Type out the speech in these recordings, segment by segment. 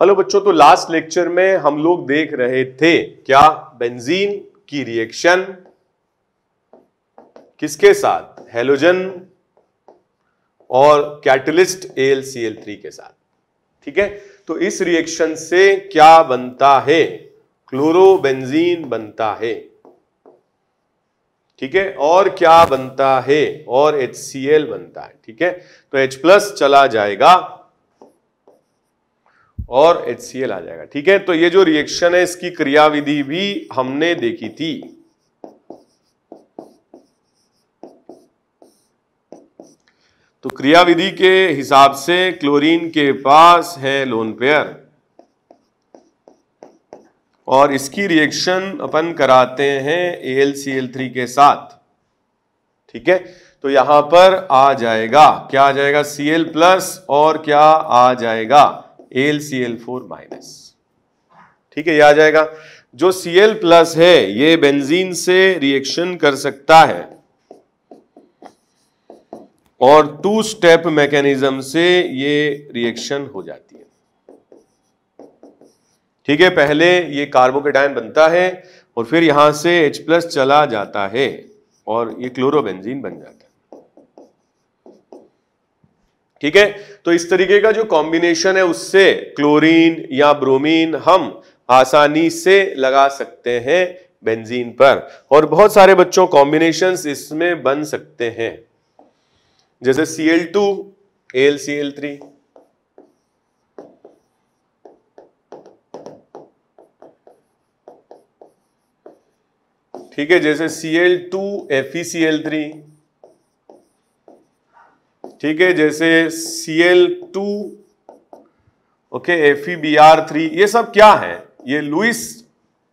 hello बच्चों तो last lecture में हम लोग देख रहे थे क्या बेंजीन की रिएक्शन किसके साथ हेलोजन और कैटलिस्ट AlCl3 के साथ ठीक है तो इस रिएक्शन से क्या बनता है क्लोरोबेंजीन बनता है ठीक है और क्या बनता है और HCl बनता है ठीक है तो H प्लस चला जाएगा और एच आ जाएगा ठीक है तो ये जो रिएक्शन है इसकी क्रियाविधि भी हमने देखी थी तो क्रियाविधि के हिसाब से क्लोरीन के पास है लोन पेयर और इसकी रिएक्शन अपन कराते हैं AlCl3 के साथ ठीक है तो यहां पर आ जाएगा क्या आ जाएगा Cl प्लस और क्या आ जाएगा L C L four minus ठीक है यह आ जाएगा जो सी एल प्लस है ये बेंजीन से रिएक्शन कर सकता है और टू स्टेप मैकेनिज्म से ये रिएक्शन हो जाती है ठीक है पहले ये कार्बोकेटाइन बनता है और फिर यहां से H प्लस चला जाता है और ये क्लोरोबेंजीन बन जाता है ठीक है तो इस तरीके का जो कॉम्बिनेशन है उससे क्लोरीन या ब्रोमीन हम आसानी से लगा सकते हैं बेंजीन पर और बहुत सारे बच्चों कॉम्बिनेशन इसमें बन सकते हैं जैसे C L two L C L three ठीक है जैसे C L two F C L three ठीक है जैसे C L two okay F B R three ये सब क्या है ये लुइस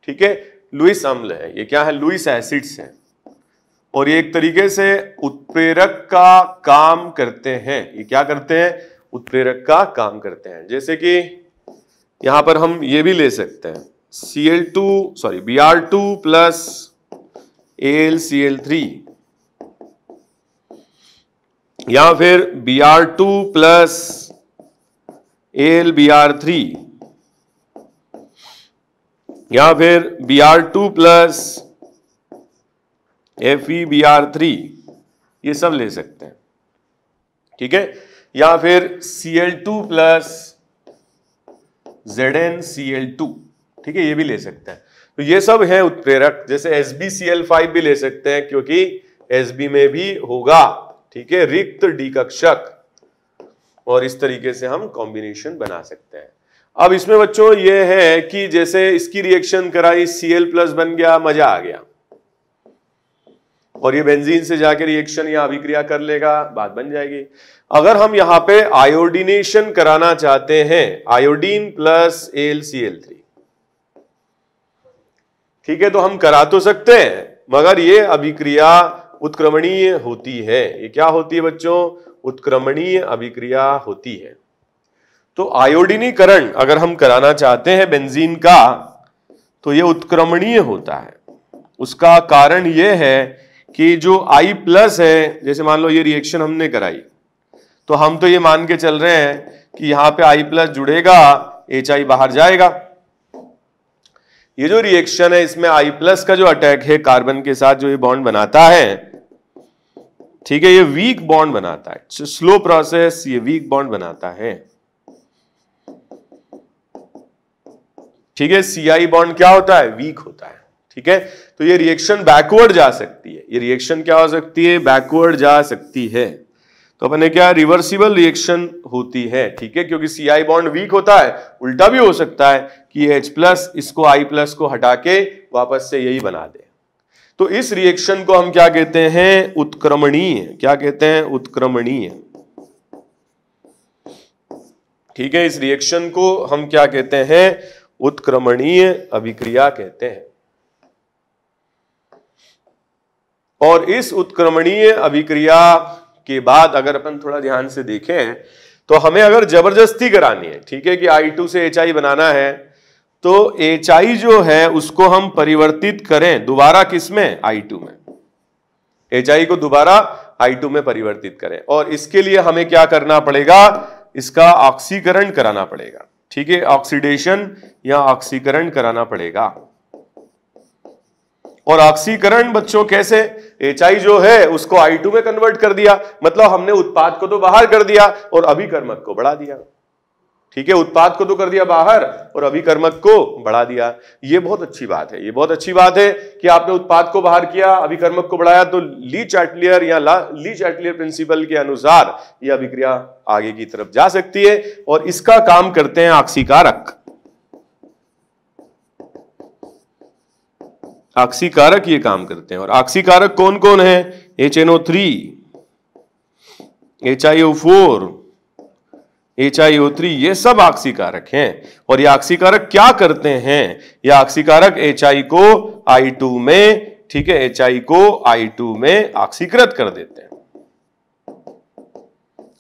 ठीक है लुइस अम्ल है ये क्या है लुइस एसिड्स है और ये एक तरीके से उत्प्रेरक का काम करते हैं ये क्या करते हैं उत्प्रेरक का काम करते हैं जैसे कि यहां पर हम ये भी ले सकते हैं C L two sorry B R two plus L C L three या फिर B R two plus L B R three या फिर B R two plus F E B R three ये सब ले सकते हैं ठीक है या फिर C L two plus Z N C L two ठीक है ये भी ले सकते हैं तो ये सब है उत्प्रेरक जैसे S B C L five भी ले सकते हैं क्योंकि एस बी में भी होगा ठीक है रिक्त डीकक्षक और इस तरीके से हम कॉम्बिनेशन बना सकते हैं अब इसमें बच्चों ये है कि जैसे इसकी रिएक्शन कराई सी एल प्लस बन गया मजा आ गया और ये बेंजीन से जाके रिएक्शन या अभिक्रिया कर लेगा बात बन जाएगी अगर हम यहां पे आयोडीनेशन कराना चाहते हैं iodine plus L C L three ठीक है तो हम करा तो सकते हैं मगर ये अभिक्रिया उत्क्रमणीय होती है ये क्या होती है बच्चों उत्क्रमणीय अभिक्रिया होती है तो आयोडीनीकरण अगर हम कराना चाहते हैं बेंजीन का तो ये उत्क्रमणीय होता है उसका कारण ये है कि जो I प्लस है जैसे मान लो ये रिएक्शन हमने कराई तो हम तो ये मान के चल रहे हैं कि यहां पे I प्लस जुड़ेगा एच आई बाहर जाएगा ये जो रिएक्शन है इसमें I प्लस का जो अटैक है कार्बन के साथ जो ये बॉन्ड बनाता है ठीक है ये वीक बॉन्ड बनाता है स्लो प्रोसेस ये वीक बॉन्ड बनाता है ठीक है सीआई बॉन्ड क्या होता है वीक होता है ठीक है तो ये रिएक्शन बैकवर्ड जा सकती है ये रिएक्शन क्या हो सकती है बैकवर्ड जा सकती है तो अपने क्या रिवर्सिबल रिएक्शन होती है ठीक है क्योंकि सी आई बॉन्ड वीक होता है उल्टा भी हो सकता है कि एच प्लस इसको आई प्लस को हटा के वापस से यही बना दे तो इस रिएक्शन को हम क्या कहते हैं उत्क्रमणीय क्या कहते हैं उत्क्रमणीय ठीक है इस रिएक्शन को हम क्या कहते हैं उत्क्रमणीय अभिक्रिया कहते हैं और इस उत्क्रमणीय अभिक्रिया के बाद अगर अपन थोड़ा ध्यान से देखें तो हमें अगर जबरदस्ती करानी है ठीक है कि I2 से HI बनाना है तो एच आई जो है उसको हम परिवर्तित करें दोबारा किस में आई टू में एच आई को दोबारा आई टू में परिवर्तित करें और इसके लिए हमें क्या करना पड़ेगा इसका ऑक्सीकरण कराना पड़ेगा ठीक है ऑक्सीडेशन या ऑक्सीकरण कराना पड़ेगा और ऑक्सीकरण बच्चों कैसे एच आई जो है उसको आई टू में कन्वर्ट कर दिया मतलब हमने उत्पाद को तो बाहर कर दिया और अभिकर्मक को बढ़ा दिया ठीक है उत्पाद को तो कर दिया बाहर और अभिकर्मक को बढ़ा दिया ये बहुत अच्छी बात है ये बहुत अच्छी बात है कि आपने उत्पाद को बाहर किया अभिकर्मक को बढ़ाया तो ली चैटलियर या ली चैटलियर प्रिंसिपल के अनुसार ये अभिक्रिया आगे की तरफ जा सकती है और इसका काम करते हैं आक्सीकारक आक्सीकारक ये काम करते हैं और आक्सीकारक कौन कौन है H N O three H I O four H I O three ये सब आक्सी कारक हैं और ये आक्सी कारक क्या करते हैं ये आक्सी कारक एच आई को आई टू में ठीक है एच आई को आई टू में आक्सीकृत कर देते हैं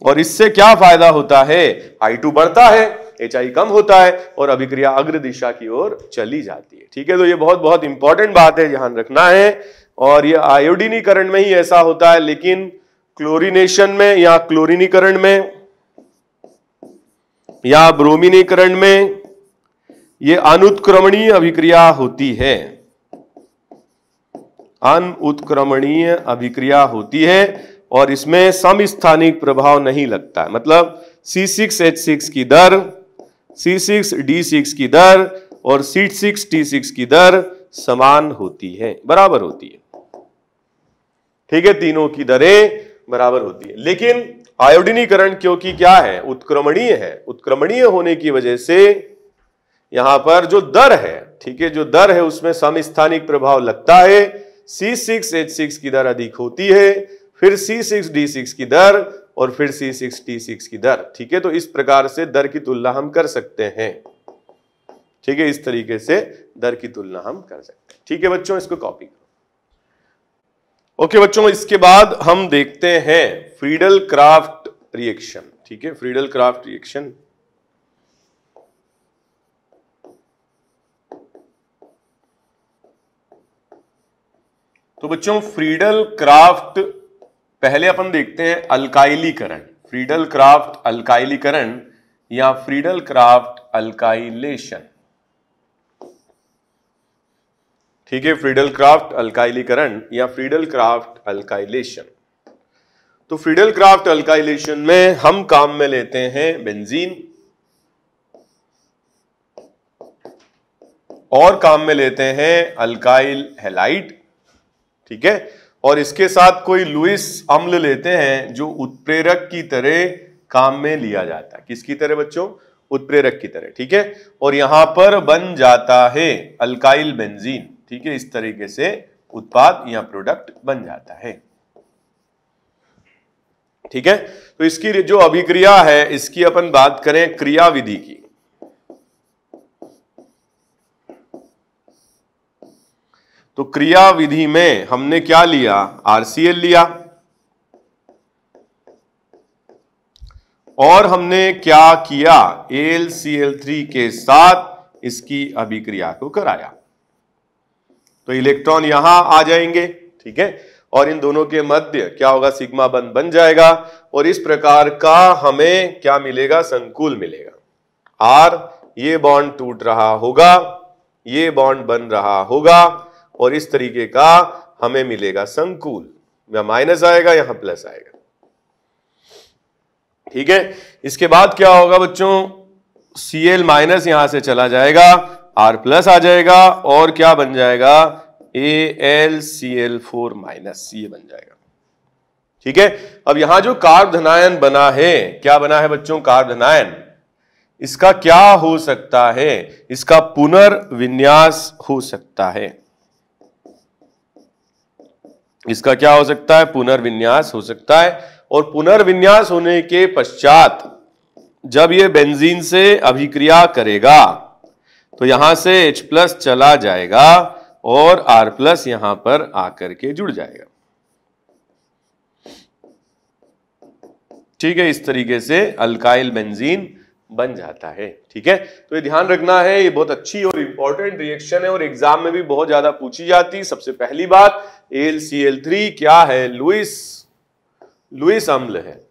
और इससे क्या फायदा होता है आई टू बढ़ता है एच आई कम होता है और अभिक्रिया अग्र दिशा की ओर चली जाती है ठीक है तो ये बहुत बहुत इंपॉर्टेंट बात है ध्यान रखना है और ये आयोडीनीकरण में ही ऐसा होता है लेकिन क्लोरीनेशन में या क्लोरीनीकरण में या ब्रोमिनीकरण में ये अनुत्क्रमणीय अभिक्रिया होती है अनुत्क्रमणीय अभिक्रिया होती है और इसमें समस्थानिक प्रभाव नहीं लगता है मतलब C6H6 की दर C6D6 की दर और C6T6 की दर समान होती है बराबर होती है ठीक है तीनों की दरें बराबर होती है लेकिन आयोडीनीकरण क्योंकि क्या है उत्क्रमणीय है उत्क्रमणीय होने की वजह से यहां पर जो दर है ठीक है जो दर है उसमें समस्थानिक प्रभाव लगता है सी सिक्स एच सिक्स की दर अधिक होती है फिर सी सिक्स डी सिक्स की दर और फिर सी सिक्स टी सिक्स की दर ठीक है तो इस प्रकार से दर की तुलना हम कर सकते हैं ठीक है इस तरीके से दर की तुलना हम कर सकते हैं ठीक है बच्चों इसको कॉपी ओके okay, बच्चों इसके बाद हम देखते हैं फ्रीडल क्राफ्ट रिएक्शन ठीक है फ्रीडल क्राफ्ट रिएक्शन तो बच्चों फ्रीडल क्राफ्ट पहले अपन देखते हैं अल्काइलीकरण फ्रीडल क्राफ्ट अल्काइलीकरण या फ्रीडल क्राफ्ट अल्काइलेशन ठीक है फ्रीडल क्राफ्ट अल्काइलीकरण या फ्रीडल क्राफ्ट अल्काइलेशन तो फ्रीडल क्राफ्ट अल्काइलेशन में हम काम में लेते हैं बेंजीन और काम में लेते हैं अल्काइल हेलाइट ठीक है और इसके साथ कोई लुइस अम्ल लेते हैं जो उत्प्रेरक की तरह काम में लिया जाता है किसकी तरह बच्चों उत्प्रेरक की तरह ठीक है और यहां पर बन जाता है अल्काइल बेंजीन ठीक है इस तरीके से उत्पाद या प्रोडक्ट बन जाता है ठीक है तो इसकी जो अभिक्रिया है इसकी अपन बात करें क्रिया विधि की तो क्रिया विधि में हमने क्या लिया आरसीएल लिया और हमने क्या किया एल सी एल थ्री के साथ इसकी अभिक्रिया को कराया तो इलेक्ट्रॉन यहां आ जाएंगे ठीक है और इन दोनों के मध्य क्या होगा सिग्मा बंद बन जाएगा और इस प्रकार का हमें क्या मिलेगा संकुल मिलेगा आर ये बॉन्ड टूट रहा होगा ये बॉन्ड बन रहा होगा और इस तरीके का हमें मिलेगा संकुल या माइनस आएगा यहां प्लस आएगा ठीक है इसके बाद क्या होगा बच्चों सीएल माइनस यहां से चला जाएगा आर प्लस आ जाएगा और क्या बन जाएगा A L C L four minus C बन जाएगा ठीक है अब यहां जो कार्ब धनायन बना है क्या बना है बच्चों कार्ब धनायन इसका क्या हो सकता है इसका पुनर्विन्यास हो सकता है इसका क्या हो सकता है पुनर्विन्यास हो सकता है और पुनर्विन्यास होने के पश्चात जब ये बेंजीन से अभिक्रिया करेगा तो यहां से H प्लस चला जाएगा और R प्लस यहां पर आकर के जुड़ जाएगा ठीक है इस तरीके से अल्काइल बेंजीन बन जाता है ठीक है तो ये ध्यान रखना है ये बहुत अच्छी और इंपॉर्टेंट रिएक्शन है और एग्जाम में भी बहुत ज्यादा पूछी जाती है सबसे पहली बात एल सी एल थ्री क्या है लुइस लुइस अम्ल है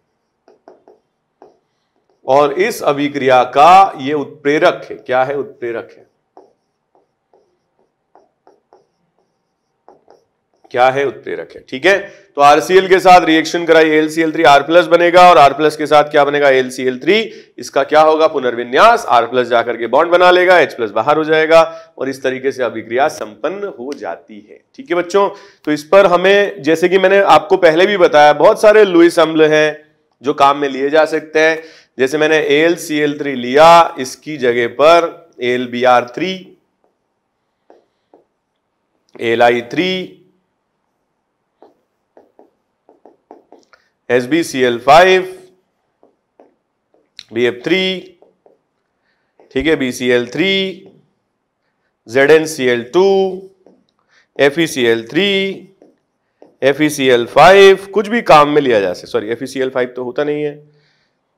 और इस अभिक्रिया का ये उत्प्रेरक है क्या है उत्प्रेरक है क्या है उत्प्रेरक है ठीक है तो आरसीएल के साथ रिएक्शन कराई एलसीएल थ्री आर प्लस बनेगा और आर प्लस के साथ क्या बनेगा एलसीएल थ्री इसका क्या होगा पुनर्विन्यास आर प्लस जाकर के बॉन्ड बना लेगा एच प्लस बाहर हो जाएगा और इस तरीके से अभिक्रिया संपन्न हो जाती है ठीक है बच्चों तो इस पर हमें जैसे कि मैंने आपको पहले भी बताया बहुत सारे लुइस अम्ल है जो काम में लिए जा सकते हैं जैसे मैंने एल सी एल थ्री लिया इसकी जगह पर L B R three L I three S B C L five B F three ठीक है B C L three Z N C L two F E C L three F E C L five कुछ भी काम में लिया जा सके sorry F E C L five तो होता नहीं है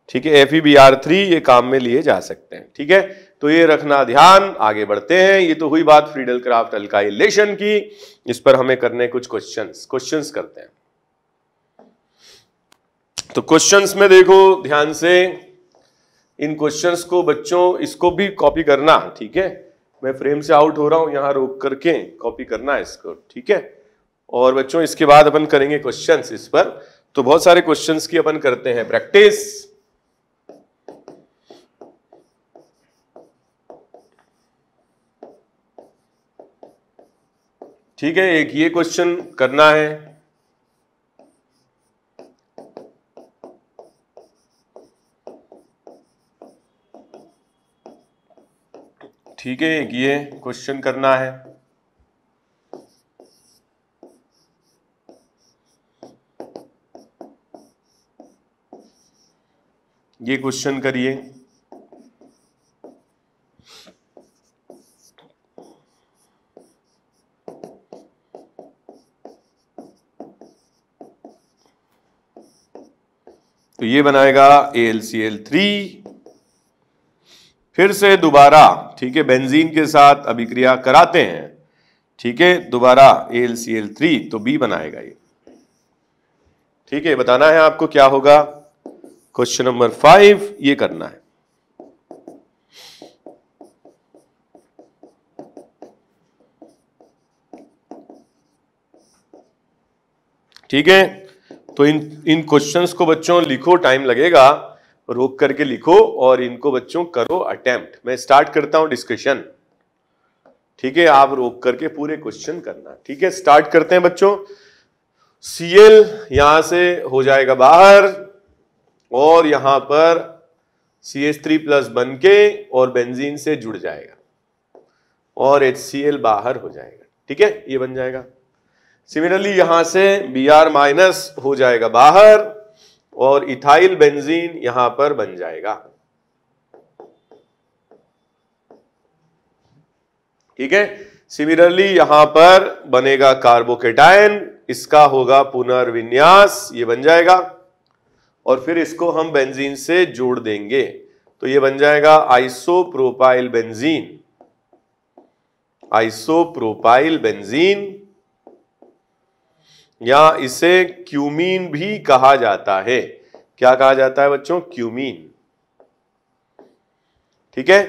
ठीक है F E B R three ये काम में लिए जा सकते हैं ठीक है तो ये रखना ध्यान आगे बढ़ते हैं ये तो हुई बात फ्रीडल क्राफ्ट अल्काइलेशन की इस पर हमें करने कुछ क्वेश्चंस क्वेश्चंस करते हैं तो क्वेश्चंस में देखो ध्यान से इन क्वेश्चंस को बच्चों इसको भी कॉपी करना ठीक है मैं फ्रेम से आउट हो रहा हूं यहां रोक करके कॉपी करना इसको ठीक है और बच्चों इसके बाद अपन करेंगे क्वेश्चन इस पर तो बहुत सारे क्वेश्चन की अपन करते हैं प्रैक्टिस ठीक है एक ये क्वेश्चन करना है ठीक है एक ये क्वेश्चन करना है ये क्वेश्चन करिए तो ये बनाएगा A L C L three फिर से दोबारा ठीक है बेंजीन के साथ अभिक्रिया कराते हैं ठीक है दोबारा A L C L three तो बी बनाएगा ये ठीक है बताना है आपको क्या होगा क्वेश्चन नंबर फाइव ये करना है ठीक है तो इन इन क्वेश्चंस को बच्चों लिखो टाइम लगेगा रोक करके लिखो और इनको बच्चों करो अटेम्प्ट मैं स्टार्ट करता हूं डिस्कशन ठीक है आप रोक करके पूरे क्वेश्चन करना ठीक है स्टार्ट करते हैं बच्चों सीएल यहां से हो जाएगा बाहर और यहां पर सी एच थ्री प्लस बन के और बेंजीन से जुड़ जाएगा और एच सी एल बाहर हो जाएगा ठीक है ये बन जाएगा सिमिलरली यहां से बी आर माइनस हो जाएगा बाहर और इथाइल बेंजीन यहां पर बन जाएगा ठीक है सिमिलरली यहां पर बनेगा कार्बोकेटाइन इसका होगा पुनर्विन्यास ये बन जाएगा और फिर इसको हम बेंजीन से जोड़ देंगे तो ये बन जाएगा आइसोप्रोपाइल बेंजीन आइसोप्रोपाइल बेंजीन या इसे क्यूमीन भी कहा जाता है क्या कहा जाता है बच्चों क्यूमीन ठीक है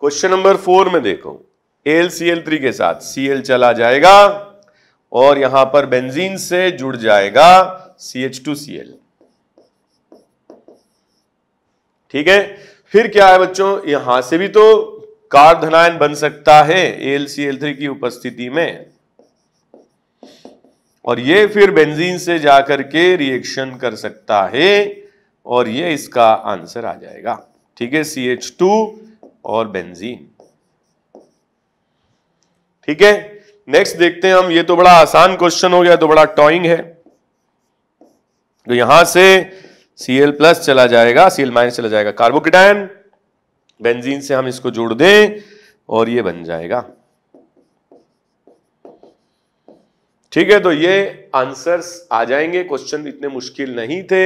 क्वेश्चन नंबर फोर में देखो एल सी एल थ्री के साथ सी एल चला जाएगा और यहां पर बेंजीन से जुड़ जाएगा C H two C L ठीक है फिर क्या है बच्चों यहां से भी तो कार्बधनायन बन सकता है एल सी एल थ्री की उपस्थिति में और ये फिर बेंजीन से जाकर के रिएक्शन कर सकता है और ये इसका आंसर आ जाएगा ठीक है सी एच टू और बेंजीन ठीक है नेक्स्ट देखते हैं हम ये तो बड़ा आसान क्वेश्चन हो गया तो बड़ा टॉइंग है तो यहां से सीएल प्लस चला जाएगा सीएल माइनस चला जाएगा कार्बोकिटाइन बेंजीन से हम इसको जोड़ दें और ये बन जाएगा ठीक है तो ये आंसर्स आ जाएंगे क्वेश्चन इतने मुश्किल नहीं थे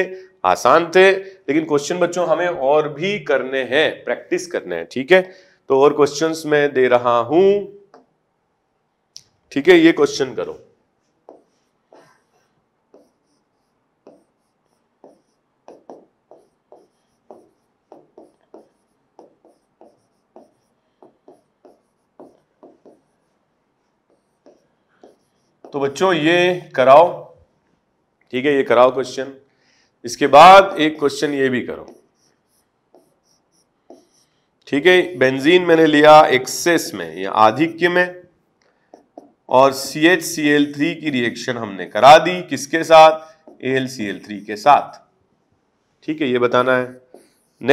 आसान थे लेकिन क्वेश्चन बच्चों हमें और भी करने हैं प्रैक्टिस करने हैं ठीक है तो और क्वेश्चंस मैं दे रहा हूं ठीक है ये क्वेश्चन करो तो बच्चों ये कराओ ठीक है ये कराओ क्वेश्चन इसके बाद एक क्वेश्चन ये भी करो ठीक है बेंजीन मैंने लिया एक्सेस में या आधिक्य में और C H C L three की रिएक्शन हमने करा दी किसके साथ एल सी एल थ्री के साथ ठीक है ये बताना है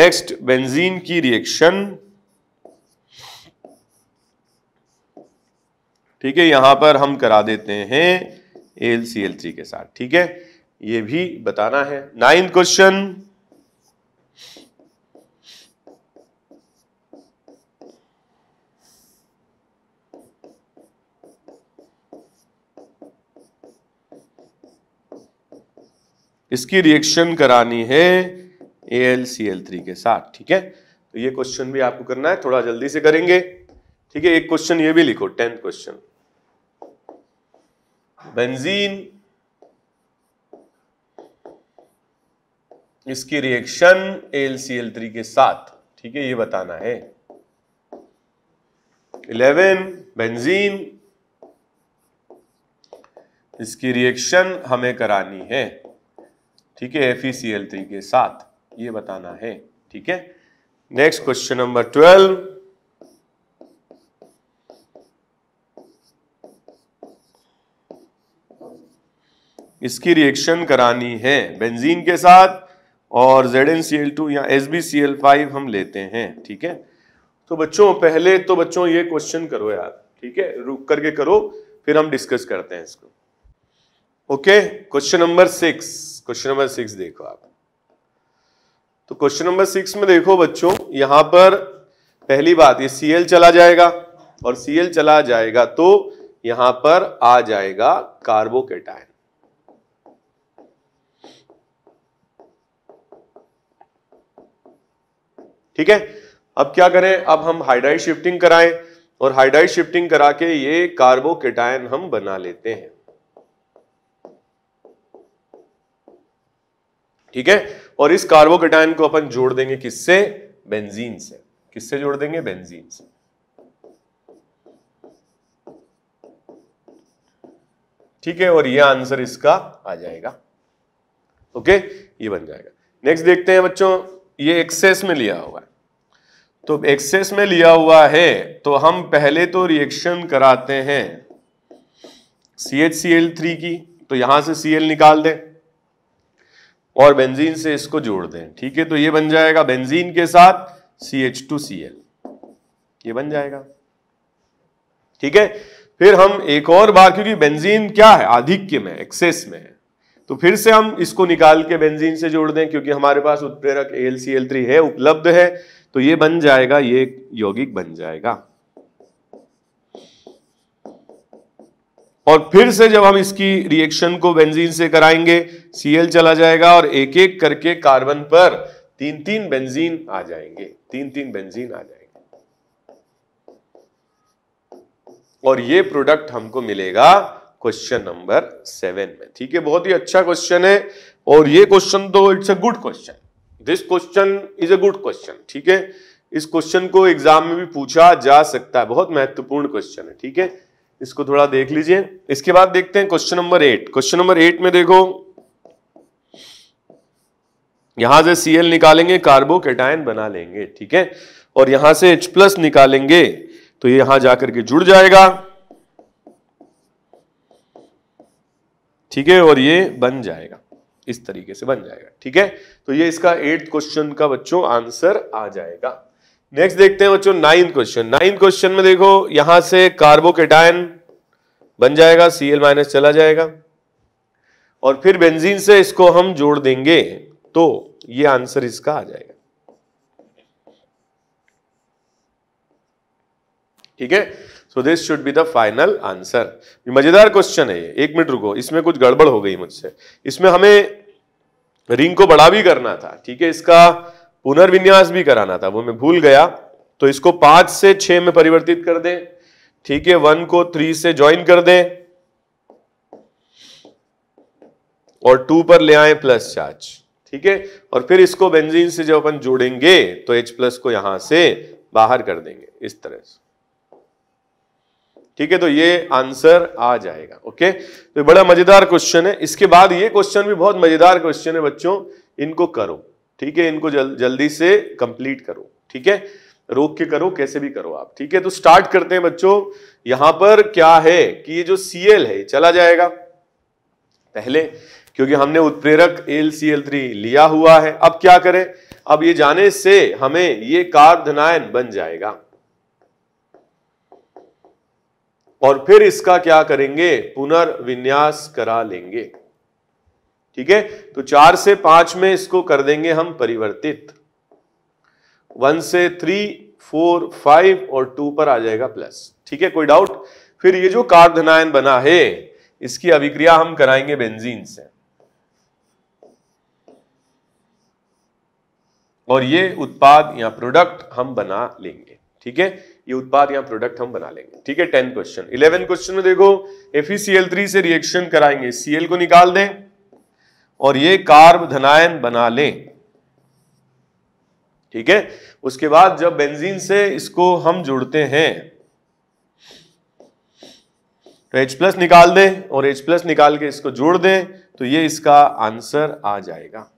नेक्स्ट बेंजीन की रिएक्शन ठीक है यहां पर हम करा देते हैं एल सी एल थ्री के साथ ठीक है ये भी बताना है नाइन्थ क्वेश्चन इसकी रिएक्शन करानी है A L C L three के साथ ठीक है तो ये क्वेश्चन भी आपको करना है थोड़ा जल्दी से करेंगे ठीक है एक क्वेश्चन ये भी लिखो टेंथ क्वेश्चन बेंजीन इसकी रिएक्शन एल के साथ ठीक है ये बताना है 11 बेंजीन इसकी रिएक्शन हमें करानी है ठीक है एफ e के साथ ये बताना है ठीक है नेक्स्ट क्वेश्चन नंबर ट्वेल्व इसकी रिएक्शन करानी है बेंजीन के साथ और Z N C L two या S B C L five हम लेते हैं ठीक है तो बच्चों पहले तो बच्चों ये क्वेश्चन करो यार ठीक है रुक करके करो फिर हम डिस्कस करते हैं इसको okay question number six question number six देखो आप तो क्वेश्चन नंबर सिक्स में देखो बच्चों यहां पर पहली बात ये सीएल चला जाएगा और सीएल चला जाएगा तो यहां पर आ जाएगा कार्बोकेटाइन ठीक है अब क्या करें अब हम हाइड्राइड शिफ्टिंग कराएं और हाइड्राइड शिफ्टिंग करा के ये कार्बोकेटायन हम बना लेते हैं ठीक है और इस कार्बोकेटायन को अपन जोड़ देंगे किससे बेंजीन से किससे जोड़ देंगे बेंजीन से ठीक है और ये आंसर इसका आ जाएगा ओके ये बन जाएगा नेक्स्ट देखते हैं बच्चों ये एक्सेस में लिया हुआ है तो एक्सेस में लिया हुआ है तो हम पहले तो रिएक्शन कराते हैं C H C L three की तो यहां से सी एल निकाल दें और बेंजीन से इसको जोड़ दें ठीक है तो ये बन जाएगा बेंजीन के साथ C H two C L ये बन जाएगा ठीक है फिर हम एक और बार क्योंकि बेंजीन क्या है आधिक्य में एक्सेस में है तो फिर से हम इसको निकाल के बेंजीन से जोड़ दें क्योंकि हमारे पास उत्प्रेरक एल सी एल थ्री है उपलब्ध है तो ये बन जाएगा ये यौगिक बन जाएगा और फिर से जब हम इसकी रिएक्शन को बेंजीन से कराएंगे सीएल चला जाएगा और एक एक करके कार्बन पर तीन तीन बेंजीन आ जाएंगे तीन तीन बेंजीन आ जाएंगे और ये प्रोडक्ट हमको मिलेगा क्वेश्चन नंबर सेवन में ठीक है बहुत ही अच्छा क्वेश्चन है और ये क्वेश्चन तो it's a good question this question is a good question ठीक है इस क्वेश्चन को एग्जाम में भी पूछा जा सकता है बहुत महत्वपूर्ण क्वेश्चन है ठीक है इसको थोड़ा देख लीजिए इसके बाद देखते हैं question number eight question number eight में देखो यहां से सीएल निकालेंगे कार्बोकेटाइन बना लेंगे ठीक है और यहां से एच प्लस निकालेंगे तो ये यहां जाकर के जुड़ जाएगा ठीक है और ये बन जाएगा इस तरीके से बन जाएगा ठीक है तो ये इसका एट क्वेश्चन का बच्चों आंसर आ जाएगा नेक्स्ट देखते हैं बच्चों नाइन्थ क्वेश्चन नाइन्थ क्वेश्चन में देखो यहां से कार्बोकेटायन बन जाएगा सीएल माइनस चला जाएगा और फिर बेंजीन से इसको हम जोड़ देंगे तो ये आंसर इसका आ जाएगा ठीक है so this should be the final answer मजेदार क्वेश्चन है ये एक मिनट रुको इसमें कुछ गड़बड़ हो गई मुझसे इसमें हमें रिंग को बड़ा भी करना था ठीक है इसका पुनर्विन्यास भी कराना था वो मैं भूल गया तो इसको पांच से छ में परिवर्तित कर दे ठीक है वन को थ्री से ज्वाइन कर दे और टू पर ले आए प्लस चार्ज ठीक है और फिर इसको बेंजीन से जब अपन जोड़ेंगे तो H प्लस को यहां से बाहर कर देंगे इस तरह से ठीक है तो ये आंसर आ जाएगा ओके तो बड़ा मजेदार क्वेश्चन है इसके बाद ये क्वेश्चन भी बहुत मजेदार क्वेश्चन है बच्चों इनको करो ठीक है इनको जल, जल्दी से कंप्लीट करो ठीक है रोक के करो कैसे भी करो आप ठीक है तो स्टार्ट करते हैं बच्चों यहां पर क्या है कि ये जो सीएल है चला जाएगा पहले क्योंकि हमने उत्प्रेरक एल सी एल थ्री लिया हुआ है अब क्या करें अब ये जाने से हमें ये कार्बधनायन बन जाएगा और फिर इसका क्या करेंगे पुनर्विन्यास करा लेंगे ठीक है तो चार से पांच में इसको कर देंगे हम परिवर्तित वन से थ्री फोर फाइव और टू पर आ जाएगा प्लस ठीक है कोई डाउट फिर ये जो कार्धनायन बना है इसकी अभिक्रिया हम कराएंगे बेंजीन से और ये उत्पाद या प्रोडक्ट हम बना लेंगे ठीक है ये उत्पाद या प्रोडक्ट हम बना लेंगे ठीक है टेन क्वेश्चन इलेवन क्वेश्चन में देखो एफ e से रिएक्शन कराएंगे सीएल को निकाल दें और ये कार्ब धनायन बना लें ठीक है उसके बाद जब बेंजीन से इसको हम जुड़ते हैं तो H प्लस निकाल दें और H प्लस निकाल के इसको जोड़ दें तो ये इसका आंसर आ जाएगा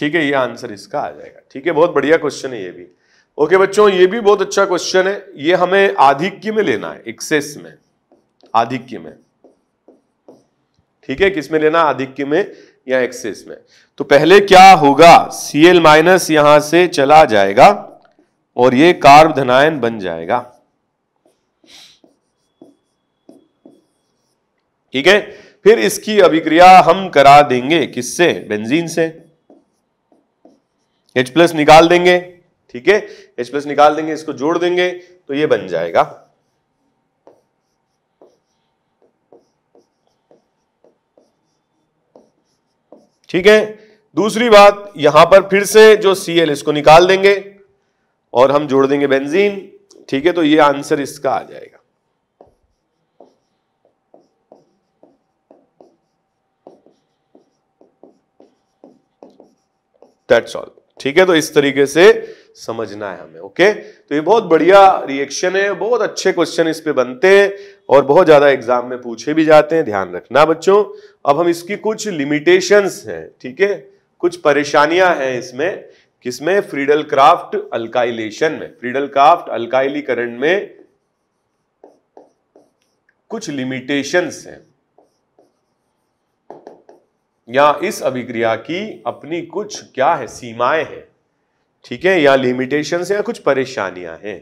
ठीक है ये आंसर इसका आ जाएगा ठीक है बहुत बढ़िया क्वेश्चन है ये भी ओके बच्चों ये भी बहुत अच्छा क्वेश्चन है ये हमें आधिक्य में लेना है एक्सेस में आधिक्य में ठीक है किसमें लेना आधिक्य में या एक्सेस में तो पहले क्या होगा सी एल माइनस यहां से चला जाएगा और ये कार्ब धनायन बन जाएगा ठीक है फिर इसकी अभिक्रिया हम करा देंगे किससे बेंजीन से एच प्लस निकाल देंगे ठीक है एच प्लस निकाल देंगे इसको जोड़ देंगे तो ये बन जाएगा ठीक है दूसरी बात यहां पर फिर से जो सी एल इसको निकाल देंगे और हम जोड़ देंगे बेंजीन ठीक है तो ये आंसर इसका आ जाएगा दैट्स ऑल ठीक है तो इस तरीके से समझना है हमें ओके तो ये बहुत बढ़िया रिएक्शन है बहुत अच्छे क्वेश्चन इस पे बनते हैं और बहुत ज्यादा एग्जाम में पूछे भी जाते हैं ध्यान रखना बच्चों अब हम इसकी कुछ लिमिटेशंस हैं ठीक है कुछ परेशानियां हैं इसमें किसमें फ्रीडल क्राफ्ट अल्काइलेशन में फ्रीडल क्राफ्ट अल्काइलीकरण में कुछ लिमिटेशंस हैं या इस अभिक्रिया की अपनी कुछ क्या है सीमाएं हैं ठीक है या लिमिटेशन या कुछ परेशानियां हैं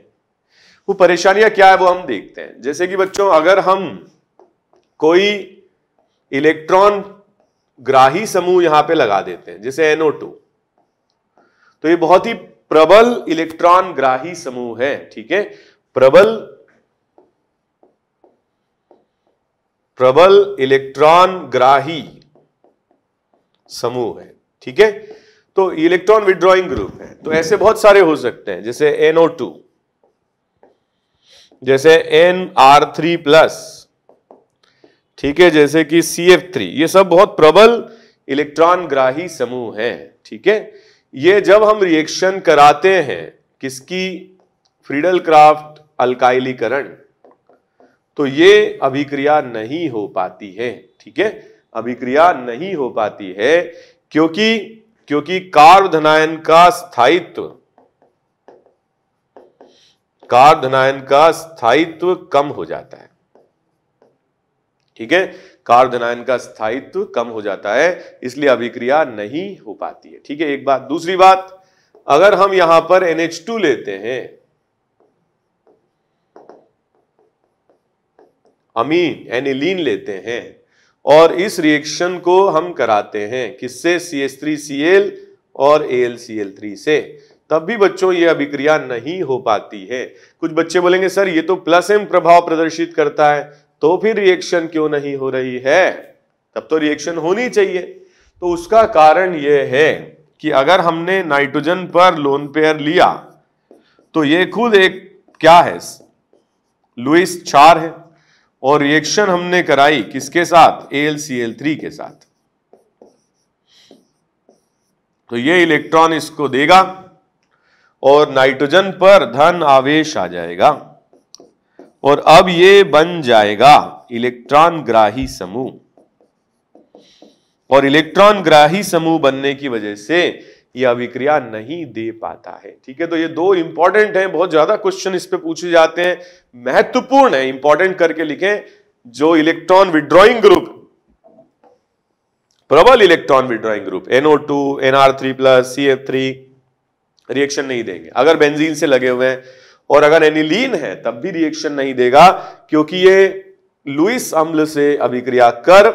वो परेशानियां क्या है वो हम देखते हैं जैसे कि बच्चों अगर हम कोई इलेक्ट्रॉन ग्राही समूह यहां पे लगा देते हैं जैसे NO2 तो ये बहुत ही प्रबल इलेक्ट्रॉन ग्राही समूह है ठीक है प्रबल प्रबल इलेक्ट्रॉन ग्राही समूह है ठीक है तो इलेक्ट्रॉन विड्रॉइंग ग्रुप है तो ऐसे बहुत सारे हो सकते हैं जैसे NO2 जैसे NR3 ठीक है जैसे कि CF3 ये सब बहुत प्रबल इलेक्ट्रॉन ग्राही समूह है ठीक है ये जब हम रिएक्शन कराते हैं किसकी फ्रीडल क्राफ्ट अल्काइलीकरण तो ये अभिक्रिया नहीं हो पाती है ठीक है अभिक्रिया नहीं हो पाती है क्योंकि क्योंकि कार्बधनायन का स्थायित्व कार्बधनायन का स्थायित्व कम हो जाता है ठीक है कार्बधनायन का स्थायित्व कम हो जाता है इसलिए अभिक्रिया नहीं हो पाती है ठीक है एक बात दूसरी बात अगर हम यहां पर NH2 लेते हैं अमीन एनिलीन e लेते हैं और इस रिएक्शन को हम कराते हैं किससे C S three C L और A L C L three से तब भी बच्चों ये अभिक्रिया नहीं हो पाती है कुछ बच्चे बोलेंगे सर ये तो प्लस एम प्रभाव प्रदर्शित करता है तो फिर रिएक्शन क्यों नहीं हो रही है तब तो रिएक्शन होनी चाहिए तो उसका कारण यह है कि अगर हमने नाइट्रोजन पर लोन पेयर लिया तो यह खुद एक क्या है लुइस चार है और रिएक्शन हमने कराई किसके साथ AlCl3 के साथ तो ये इलेक्ट्रॉन इसको देगा और नाइट्रोजन पर धन आवेश आ जाएगा और अब ये बन जाएगा इलेक्ट्रॉन ग्राही समूह और इलेक्ट्रॉन ग्राही समूह बनने की वजह से ये अभिक्रिया नहीं दे पाता है ठीक है तो ये दो इंपॉर्टेंट हैं बहुत ज्यादा क्वेश्चन इस पे पूछे जाते हैं महत्वपूर्ण है इंपॉर्टेंट करके लिखें जो इलेक्ट्रॉन विड्रॉइंग ग्रुप प्रबल electron withdrawing group NO two NR three plus C F three reaction नहीं देंगे अगर बेंजीन से लगे हुए हैं और अगर एनिलीन है तब भी रिएक्शन नहीं देगा क्योंकि ये लुइस अम्ल से अभिक्रिया कर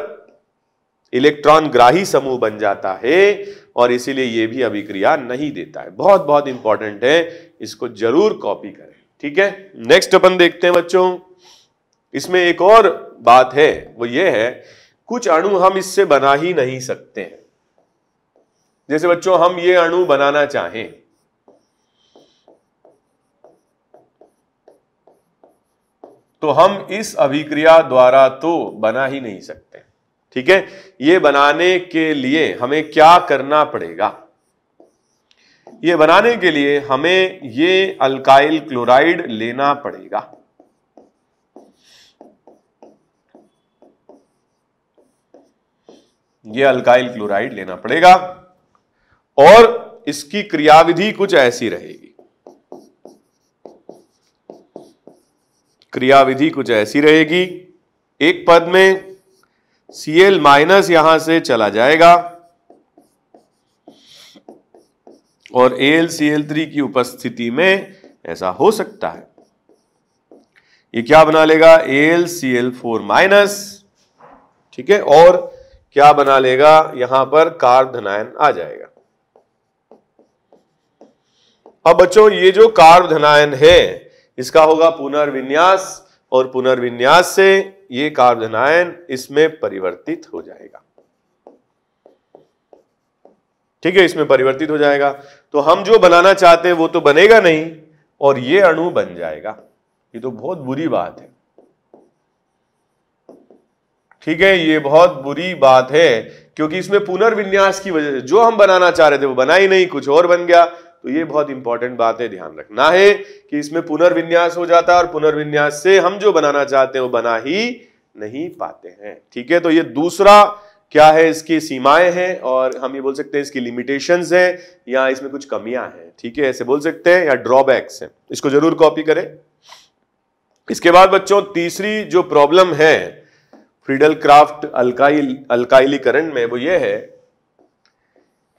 इलेक्ट्रॉन ग्राही समूह बन जाता है और इसीलिए ये भी अभिक्रिया नहीं देता है बहुत बहुत इंपॉर्टेंट है इसको जरूर कॉपी करें ठीक है नेक्स्ट अपन देखते हैं बच्चों इसमें एक और बात है वो ये है कुछ अणु हम इससे बना ही नहीं सकते हैं जैसे बच्चों हम ये अणु बनाना चाहें तो हम इस अभिक्रिया द्वारा तो बना ही नहीं सकते ठीक है ये बनाने के लिए हमें क्या करना पड़ेगा ये बनाने के लिए हमें ये अल्काइल क्लोराइड लेना पड़ेगा ये अल्काइल क्लोराइड लेना पड़ेगा और इसकी क्रियाविधि कुछ ऐसी रहेगी क्रियाविधि कुछ ऐसी रहेगी एक पद में सी एल माइनस यहां से चला जाएगा और एल सी एल थ्री की उपस्थिति में ऐसा हो सकता है ये क्या बना लेगा L C L four minus ठीक है और क्या बना लेगा यहां पर कार्बधनायन आ जाएगा अब बच्चों ये जो कार्बधनायन है इसका होगा पुनर्विन्यास और पुनर्विन्यास से ये कार्बन आयन इसमें परिवर्तित हो जाएगा ठीक है इसमें परिवर्तित हो जाएगा तो हम जो बनाना चाहते हैं वो तो बनेगा नहीं और ये अणु बन जाएगा ये तो बहुत बुरी बात है ठीक है ये बहुत बुरी बात है क्योंकि इसमें पुनर्विन्यास की वजह से जो हम बनाना चाह रहे थे वो बना ही नहीं कुछ और बन गया तो ये बहुत इंपॉर्टेंट बात है ध्यान रखना है कि इसमें पुनर्विन्यास हो जाता है और पुनर्विन्यास से हम जो बनाना चाहते हैं वो बना ही नहीं पाते हैं ठीक है तो ये दूसरा क्या है इसकी सीमाएं हैं और हम ये बोल सकते हैं इसकी लिमिटेशंस हैं या इसमें कुछ कमियां हैं ठीक है ऐसे बोल सकते हैं या ड्रॉबैक्स हैं इसको जरूर कॉपी करें इसके बाद बच्चों तीसरी जो प्रॉब्लम है फ्रीडल क्राफ्ट अलकाई अलकाइलीकरण में वो ये है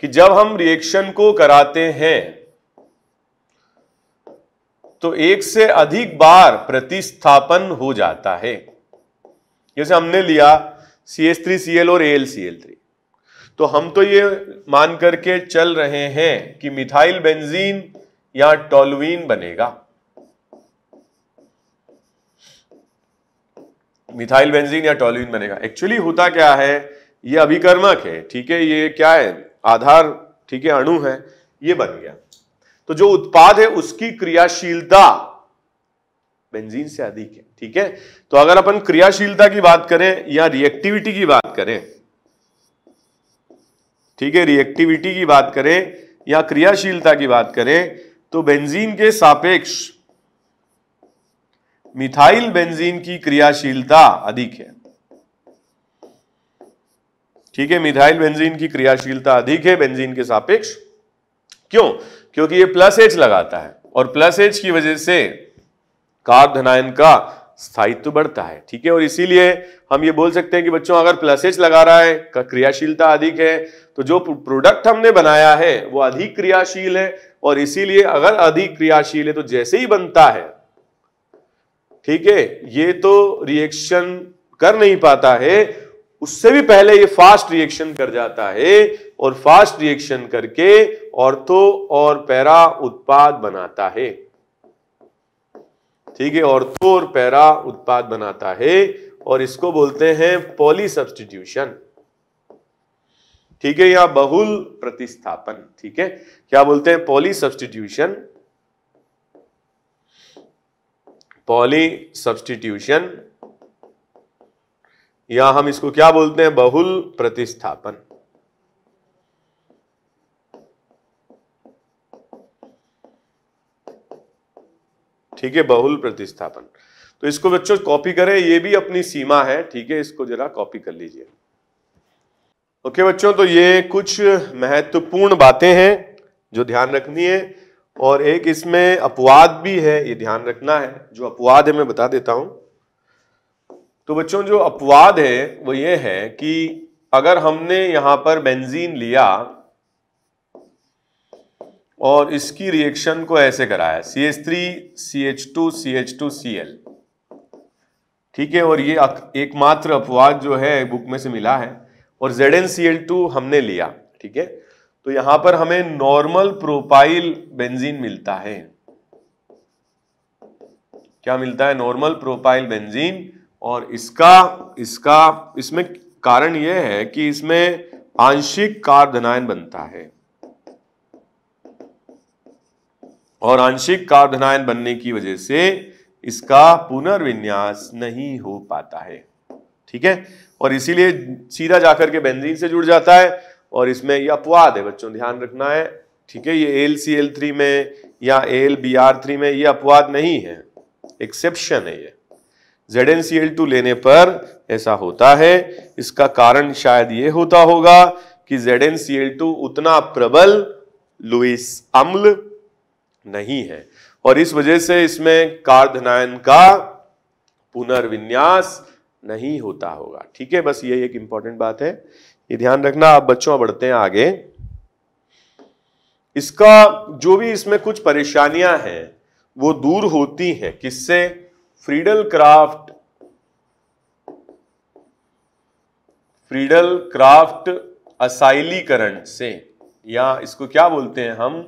कि जब हम रिएक्शन को कराते हैं तो एक से अधिक बार प्रतिस्थापन हो जाता है जैसे हमने लिया C S three C L और एल सी एल थ्री तो हम तो ये मान करके चल रहे हैं कि मिथाइल बेंजीन या टोलुइन बनेगा मिथाइल बेंजीन या टोलुइन बनेगा एक्चुअली होता क्या है ये अभिकर्मक है ठीक है ये क्या है आधार ठीक है अणु है ये बन गया तो जो उत्पाद है उसकी क्रियाशीलता बेंजीन से अधिक है ठीक है तो अगर अपन क्रियाशीलता की बात करें या रिएक्टिविटी की बात करें ठीक है रिएक्टिविटी की बात करें या क्रियाशीलता की बात करें तो बेंजीन के सापेक्ष मिथाइल बेंजीन की क्रियाशीलता अधिक है ठीक है मिथाइल बेंजीन की क्रियाशीलता अधिक है बेंजीन के सापेक्ष क्यों क्योंकि ये प्लस एच लगाता है और प्लस एच की वजह से कार्ब धनायन का स्थायित्व बढ़ता है ठीक है और इसीलिए हम ये बोल सकते हैं कि बच्चों अगर प्लस एच लगा रहा है का क्रियाशीलता अधिक है तो जो प्रोडक्ट हमने बनाया है वो अधिक क्रियाशील है और इसीलिए अगर अधिक क्रियाशील है तो जैसे ही बनता है ठीक है ये तो रिएक्शन कर नहीं पाता है उससे भी पहले ये फास्ट रिएक्शन कर जाता है और फास्ट रिएक्शन करके ऑर्थो और पैरा उत्पाद बनाता है ठीक है ऑर्थो और पैरा उत्पाद बनाता है और इसको बोलते हैं पॉली सब्सटीट्यूशन ठीक है या बहुल प्रतिस्थापन ठीक है क्या बोलते हैं पॉली सब्सटीट्यूशन पॉली सब्सटीट्यूशन या हम इसको क्या बोलते हैं बहुल प्रतिस्थापन ठीक है बहुल प्रतिस्थापन तो इसको बच्चों कॉपी करें ये भी अपनी सीमा है ठीक है इसको जरा कॉपी कर लीजिए ओके बच्चों तो ये कुछ महत्वपूर्ण बातें हैं जो ध्यान रखनी है और एक इसमें अपवाद भी है ये ध्यान रखना है जो अपवाद है मैं बता देता हूं तो बच्चों जो अपवाद है वो ये है कि अगर हमने यहां पर बेंजीन लिया और इसकी रिएक्शन को ऐसे कराया C H three C H two C H two C L ठीक है और ये एकमात्र अपवाद जो है बुक में से मिला है और Z N C L two हमने लिया ठीक है तो यहां पर हमें नॉर्मल प्रोपाइल बेंजीन मिलता है क्या मिलता है नॉर्मल प्रोपाइल बेंजीन और इसका इसका इसमें कारण यह है कि इसमें आंशिक कार्धनायन बनता है और आंशिक कारधनायन बनने की वजह से इसका पुनर्विन्यास नहीं हो पाता है ठीक है और इसीलिए सीधा जाकर के बेंजीन से जुड़ जाता है और इसमें यह अपवाद है बच्चों ध्यान रखना है ठीक है ये एल सी एल थ्री में या एल बी आर थ्री में यह अपवाद नहीं है एक्सेप्शन है यह Z N C L two लेने पर ऐसा होता है इसका कारण शायद ये होता होगा कि Z N C L two उतना प्रबल लुइस अम्ल नहीं है और इस वजह से इसमें कार्धनायन का पुनर्विन्यास नहीं होता होगा ठीक है बस ये एक इंपॉर्टेंट बात है ये ध्यान रखना आप बच्चों बढ़ते हैं आगे इसका जो भी इसमें कुछ परेशानियां हैं वो दूर होती हैं किससे फ्रीडल क्राफ्ट फ्रीडल क्राफ्ट असाइलीकरण से या इसको क्या बोलते हैं हम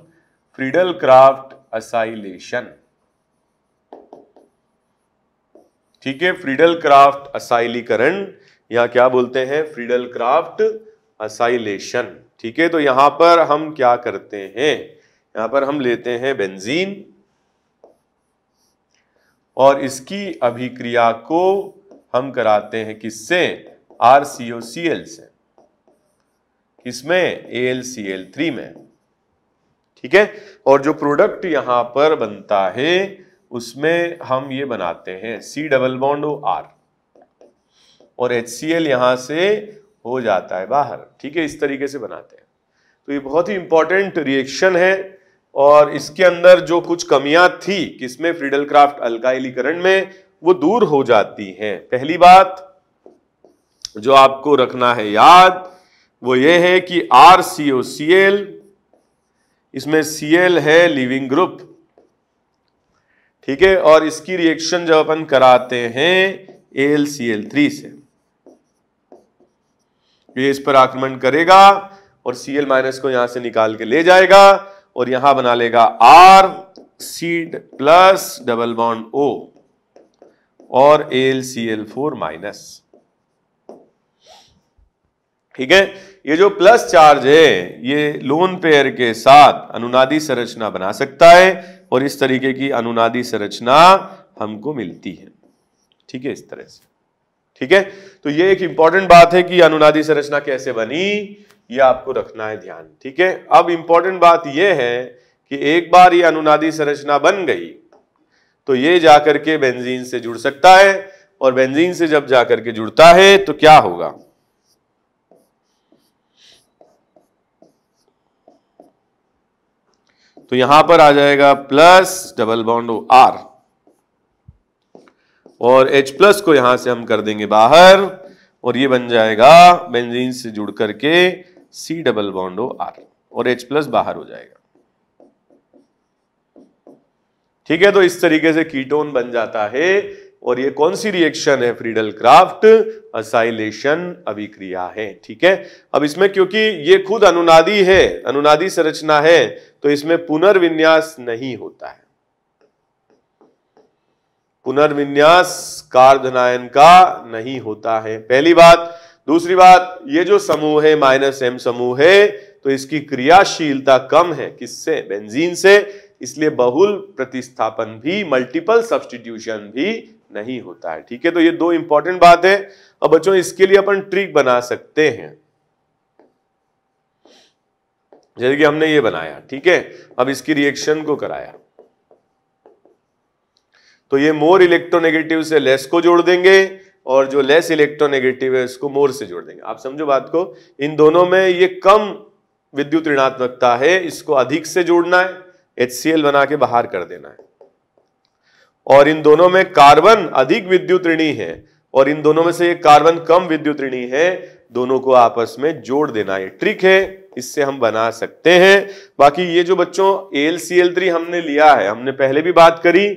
फ्रीडल क्राफ्ट असाइलेशन ठीक है फ्रीडल क्राफ्ट असाइलीकरण या क्या बोलते हैं फ्रीडल क्राफ्ट असाइलेशन ठीक है तो यहां पर हम क्या करते हैं यहां पर हम लेते हैं बेंजीन और इसकी अभिक्रिया को हम कराते हैं किससे आर सी ओ सी एल से किसमें A L C L three में ठीक है और जो प्रोडक्ट यहां पर बनता है उसमें हम ये बनाते हैं C double bond O R और एच सी एल यहां से हो जाता है बाहर ठीक है इस तरीके से बनाते हैं तो ये बहुत ही इंपॉर्टेंट रिएक्शन है और इसके अंदर जो कुछ कमियां थी किसमें फ्रीडल क्राफ्ट अलकाइलीकरण में वो दूर हो जाती हैं पहली बात जो आपको रखना है याद वो ये है कि आर सी ओ सी एल इसमें सी एल है लिविंग ग्रुप ठीक है और इसकी रिएक्शन जब अपन कराते हैं एल सी एल थ्री से ये इस पर आक्रमण करेगा और सी एल माइनस को यहां से निकाल के ले जाएगा और यहां बना लेगा आर सीड प्लस डबल बॉन्ड ओ और L C L four minus ठीक है ये जो प्लस चार्ज है ये लोन पेयर के साथ अनुनादी संरचना बना सकता है और इस तरीके की अनुनादी संरचना हमको मिलती है ठीक है इस तरह से ठीक है तो ये एक इंपॉर्टेंट बात है कि अनुनादी संरचना कैसे बनी ये आपको रखना है ध्यान ठीक है अब इंपॉर्टेंट बात यह है कि एक बार ये अनुनादी संरचना बन गई तो ये जाकर के बेंजीन से जुड़ सकता है और बेंजीन से जब जाकर के जुड़ता है तो क्या होगा तो यहां पर आ जाएगा प्लस डबल बॉन्ड आर और H प्लस को यहां से हम कर देंगे बाहर और ये बन जाएगा बेंजीन से जुड़ करके सी डबल बॉन्ड हो आर और H प्लस बाहर हो जाएगा ठीक है तो इस तरीके से कीटोन बन जाता है और ये कौन सी रिएक्शन है फ्रीडल क्राफ्ट असाइलेशन अभिक्रिया है ठीक है अब इसमें क्योंकि ये खुद अनुनादी है अनुनादी संरचना है तो इसमें पुनर्विन्यास नहीं होता है पुनर्विन्यास कार्धनायन का नहीं होता है पहली बात दूसरी बात ये जो समूह है माइनस एम समूह है तो इसकी क्रियाशीलता कम है किससे बेंजीन से इसलिए बहुल प्रतिस्थापन भी मल्टीपल सब्सटीट्यूशन भी नहीं होता है ठीक है तो ये दो इंपॉर्टेंट बात है अब बच्चों इसके लिए अपन ट्रिक बना सकते हैं जैसे कि हमने ये बनाया ठीक है अब इसकी रिएक्शन को कराया तो ये मोर इलेक्ट्रोनेगेटिव से लेस को जोड़ देंगे और जो लेस इलेक्ट्रोनेगेटिव है इसको मोर से जोड़ देंगे आप समझो बात को इन दोनों में ये कम विद्युत ऋणात्मकता है इसको अधिक से जोड़ना है एच बना के बाहर कर देना है और इन दोनों में कार्बन अधिक विद्युत ऋणी है और इन दोनों में से एक कार्बन कम विद्युत ऋणी है दोनों को आपस में जोड़ देना ये ट्रिक है इससे हम बना सकते हैं बाकी ये जो बच्चों एल सी एल थ्री हमने लिया है हमने पहले भी बात करी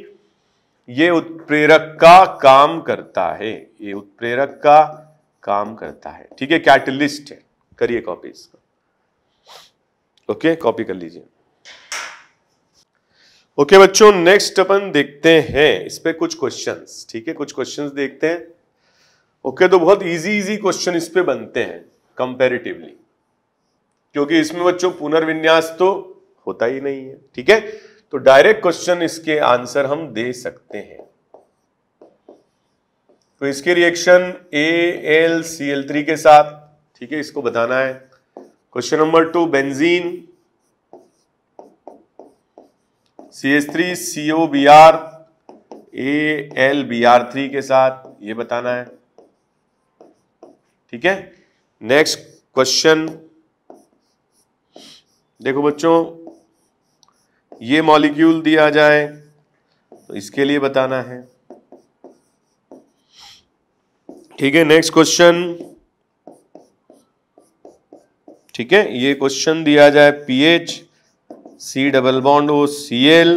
ये उत्प्रेरक का काम करता है ये उत्प्रेरक का काम करता है ठीक है कैटलिस्ट है करिए कॉपी इसका ओके कॉपी कर लीजिए ओके बच्चों नेक्स्ट अपन देखते हैं इस पर कुछ क्वेश्चंस ठीक है कुछ क्वेश्चंस देखते हैं ओके okay, तो बहुत इजी इजी क्वेश्चन इस पे बनते हैं कंपेरेटिवली क्योंकि इसमें बच्चों पुनर्विन्यास तो होता ही नहीं है ठीक है तो डायरेक्ट क्वेश्चन इसके आंसर हम दे सकते हैं तो इसके reaction A L C L three के साथ ठीक है इसको बताना है question number two benzene C S three C O B R A L B R three के साथ ये बताना है ठीक है नेक्स्ट क्वेश्चन देखो बच्चों ये मॉलिक्यूल दिया जाए तो इसके लिए बताना है ठीक है नेक्स्ट क्वेश्चन ठीक है ये क्वेश्चन दिया जाए PH C double bond O C L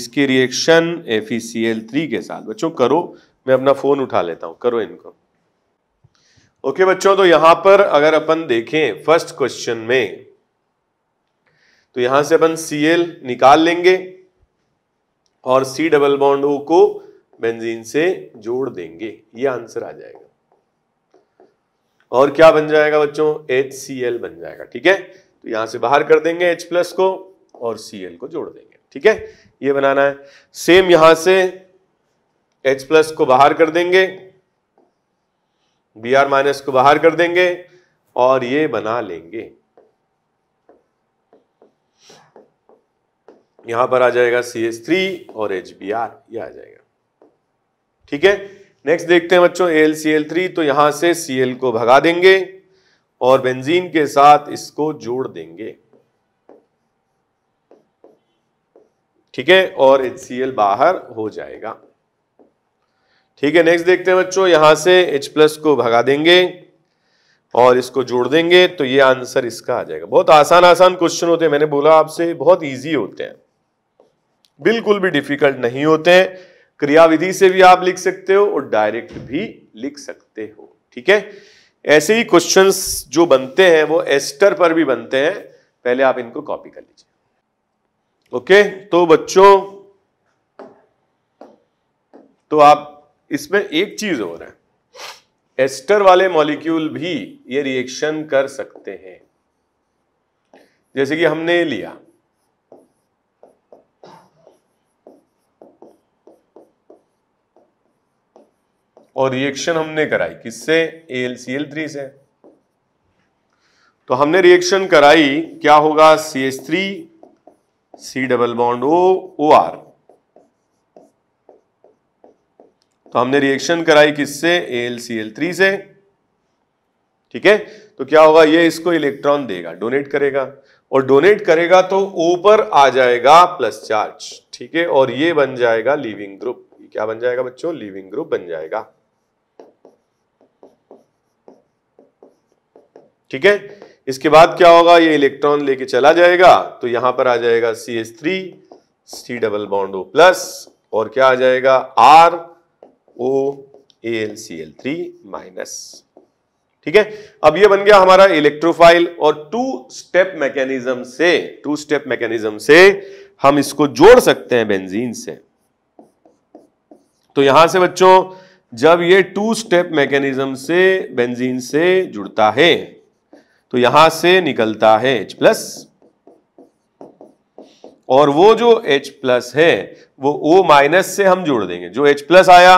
इसकी reaction F E C L three के साथ बच्चों करो मैं अपना फोन उठा लेता हूं करो इनको ओके बच्चों तो यहां पर अगर अपन देखें फर्स्ट क्वेश्चन में तो यहां से अपन सी एल निकाल लेंगे और सी डबल बॉन्ड ओ को बेंजीन से जोड़ देंगे ये आंसर आ जाएगा और क्या बन जाएगा बच्चों एच सी एल बन जाएगा ठीक है तो यहां से बाहर कर देंगे एच प्लस को और सी एल को जोड़ देंगे ठीक है ये बनाना है सेम यहां से एच प्लस को बाहर कर देंगे बी आर माइनस को बाहर कर देंगे और ये बना लेंगे यहां पर आ जाएगा सी एस थ्री और एच बी आर ये आ जाएगा ठीक है नेक्स्ट देखते हैं बच्चों एल सी एल थ्री तो यहां से सी एल को भगा देंगे और बेंजीन के साथ इसको जोड़ देंगे ठीक है और एच सी एल बाहर हो जाएगा ठीक है नेक्स्ट देखते हैं बच्चों यहां से H प्लस को भगा देंगे और इसको जोड़ देंगे तो ये आंसर इसका आ जाएगा बहुत आसान आसान क्वेश्चन होते हैं मैंने बोला आपसे बहुत ईजी होते हैं बिल्कुल भी डिफिकल्ट नहीं होते हैं क्रियाविधि से भी आप लिख सकते हो और डायरेक्ट भी लिख सकते हो ठीक है ऐसे ही क्वेश्चंस जो बनते हैं वो एस्टर पर भी बनते हैं पहले आप इनको कॉपी कर लीजिए ओके तो बच्चों तो आप इसमें एक चीज और है एस्टर वाले मॉलिक्यूल भी ये रिएक्शन कर सकते हैं जैसे कि हमने लिया और रिएक्शन हमने कराई किससे एल सी एल थ्री से तो हमने रिएक्शन कराई क्या होगा C H three C double bond O O R तो हमने रिएक्शन कराई किससे एल सी एल थ्री से ठीक है तो क्या होगा ये इसको इलेक्ट्रॉन देगा डोनेट करेगा और डोनेट करेगा तो ऊपर पर आ जाएगा प्लस चार्ज ठीक है और ये बन जाएगा लिविंग ग्रुप क्या बन जाएगा बच्चों लिविंग ग्रुप बन जाएगा ठीक है इसके बाद क्या होगा ये इलेक्ट्रॉन लेके चला जाएगा तो यहां पर आ जाएगा C S three C double bond O plus और क्या आ जाएगा R O L C L three minus ठीक है अब ये बन गया हमारा इलेक्ट्रोफाइल और टू स्टेप मैकेनिज्म से टू स्टेप मैकेनिज्म से हम इसको जोड़ सकते हैं बेंजीन से तो यहां से बच्चों जब ये टू स्टेप मैकेनिज्म से बेंजीन से जुड़ता है तो यहां से निकलता है H प्लस और वो जो H प्लस है वो O माइनस से हम जोड़ देंगे जो H प्लस आया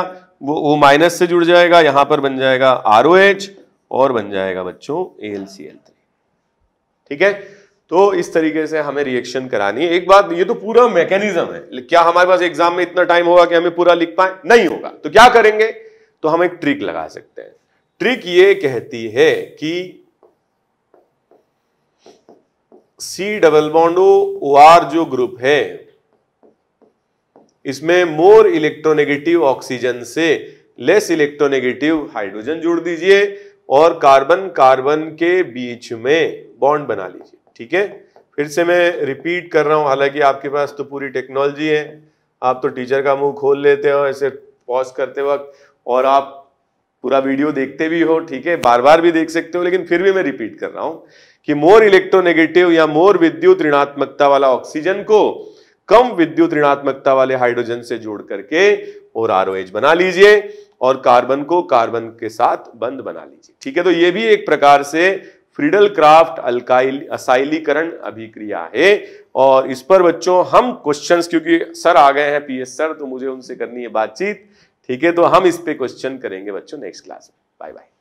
वो O माइनस से जुड़ जाएगा यहां पर बन जाएगा आर और बन जाएगा बच्चों एल सी एल थ्री ठीक है तो इस तरीके से हमें रिएक्शन करानी है एक बात ये तो पूरा मैकेनिज्म है क्या हमारे पास एग्जाम में इतना टाइम होगा कि हमें पूरा लिख पाए नहीं होगा तो क्या करेंगे तो हम एक ट्रिक लगा सकते हैं ट्रिक ये कहती है कि C double bond O R जो ग्रुप है इसमें मोर इलेक्ट्रोनेगेटिव ऑक्सीजन से लेस इलेक्ट्रोनेगेटिव हाइड्रोजन जोड़ दीजिए और कार्बन कार्बन के बीच में बॉन्ड बना लीजिए ठीक है फिर से मैं रिपीट कर रहा हूं हालांकि आपके पास तो पूरी टेक्नोलॉजी है आप तो टीचर का मुंह खोल लेते हो ऐसे पॉज करते वक्त और आप पूरा वीडियो देखते भी हो ठीक है बार बार भी देख सकते हो लेकिन फिर भी मैं रिपीट कर रहा हूं कि मोर इलेक्ट्रोनेगेटिव या मोर विद्युत ऋणात्मकता वाला ऑक्सीजन को कम विद्युत ऋणात्मकता वाले हाइड्रोजन से जोड़ करके और आर बना लीजिए और कार्बन को कार्बन के साथ बंद बना लीजिए ठीक है तो यह भी एक प्रकार से फ्रीडल क्राफ्ट अल्काइल असाइलीकरण अभिक्रिया है और इस पर बच्चों हम क्वेश्चंस क्योंकि सर आ गए हैं पीएस सर तो मुझे उनसे करनी है बातचीत ठीक है तो हम इस पे क्वेश्चन करेंगे बच्चों नेक्स्ट क्लास में बाय बाय